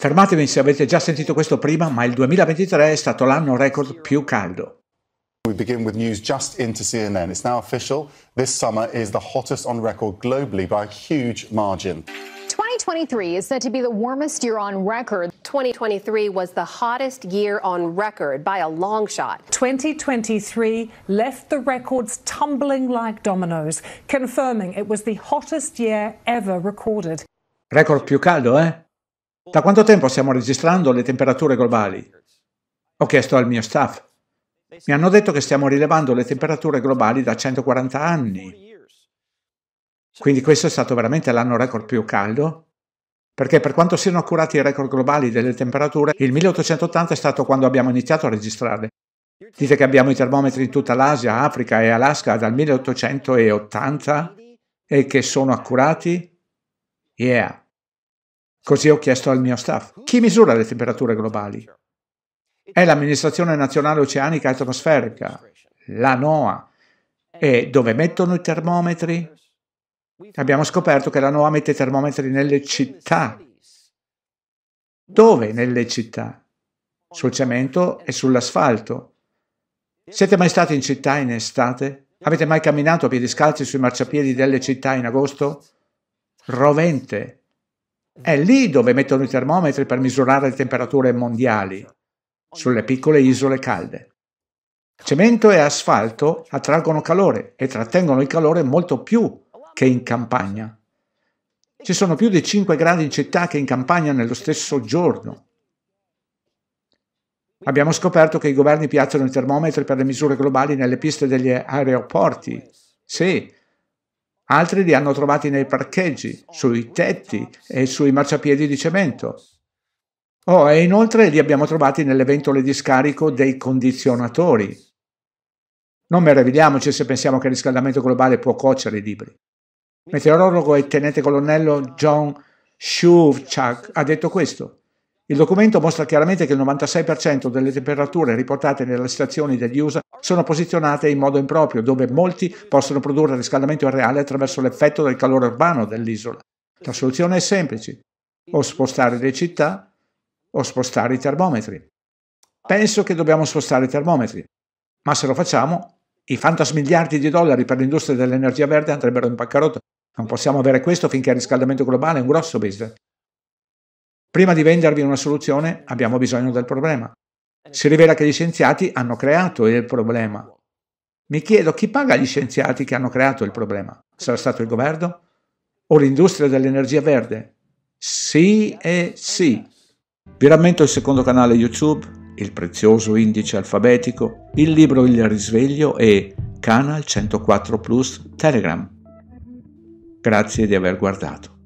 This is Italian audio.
Fermatevi se avete già sentito questo prima, ma il 2023 è stato l'anno record più caldo. We begin with news just into CNN. It's now official. This summer is the hottest on record globally by a huge margin. 2023 is said to be the warmest year on record. 2023 was the hottest year on record by a long shot. 2023 left the records tumbling like dominoes, confirming it was the hottest year ever recorded. Record più caldo, eh? Da quanto tempo stiamo registrando le temperature globali? Ho chiesto al mio staff. Mi hanno detto che stiamo rilevando le temperature globali da 140 anni. Quindi questo è stato veramente l'anno record più caldo? Perché per quanto siano accurati i record globali delle temperature, il 1880 è stato quando abbiamo iniziato a registrarle. Dite che abbiamo i termometri in tutta l'Asia, Africa e Alaska dal 1880 e che sono accurati? Yeah. Così ho chiesto al mio staff, chi misura le temperature globali? È l'Amministrazione Nazionale Oceanica e Atmosferica, la NOAA. E dove mettono i termometri? Abbiamo scoperto che la NOAA mette i termometri nelle città. Dove nelle città? Sul cemento e sull'asfalto. Siete mai stati in città in estate? Avete mai camminato a piedi scalzi sui marciapiedi delle città in agosto? Rovente è lì dove mettono i termometri per misurare le temperature mondiali, sulle piccole isole calde. Cemento e asfalto attraggono calore e trattengono il calore molto più che in campagna. Ci sono più di 5 gradi in città che in campagna nello stesso giorno. Abbiamo scoperto che i governi piazzano i termometri per le misure globali nelle piste degli aeroporti. Sì, Altri li hanno trovati nei parcheggi, sui tetti e sui marciapiedi di cemento. Oh, e inoltre li abbiamo trovati nelle ventole di scarico dei condizionatori. Non meravigliamoci se pensiamo che il riscaldamento globale può cuocere i libri. Meteorologo e tenente colonnello John Shuvchak ha detto questo. Il documento mostra chiaramente che il 96% delle temperature riportate nelle stazioni degli USA sono posizionate in modo improprio, dove molti possono produrre riscaldamento reale attraverso l'effetto del calore urbano dell'isola. La soluzione è semplice, o spostare le città o spostare i termometri. Penso che dobbiamo spostare i termometri, ma se lo facciamo, i fantasmigliardi di dollari per l'industria dell'energia verde andrebbero in bancarotta. Non possiamo avere questo finché il riscaldamento globale è un grosso business. Prima di vendervi una soluzione abbiamo bisogno del problema. Eh, si rivela che gli scienziati hanno creato il problema. Mi chiedo chi paga gli scienziati che hanno creato il problema? Sarà stato il governo? O l'industria dell'energia verde? Sì e sì. Vi rammento il secondo canale YouTube, il prezioso indice alfabetico, il libro Il risveglio e Canal 104 Plus Telegram. Grazie di aver guardato.